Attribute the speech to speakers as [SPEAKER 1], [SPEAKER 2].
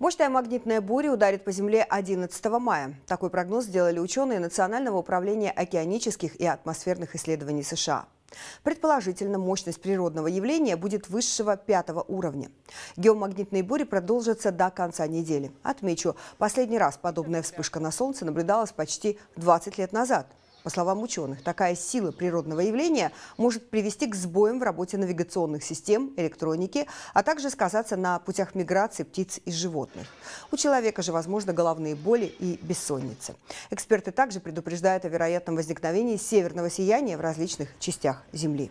[SPEAKER 1] Мощная магнитная буря ударит по Земле 11 мая. Такой прогноз сделали ученые Национального управления океанических и атмосферных исследований США. Предположительно, мощность природного явления будет высшего пятого уровня. Геомагнитные бури продолжатся до конца недели. Отмечу, последний раз подобная вспышка на Солнце наблюдалась почти 20 лет назад – по словам ученых, такая сила природного явления может привести к сбоям в работе навигационных систем, электроники, а также сказаться на путях миграции птиц и животных. У человека же, возможно, головные боли и бессонница. Эксперты также предупреждают о вероятном возникновении северного сияния в различных частях Земли.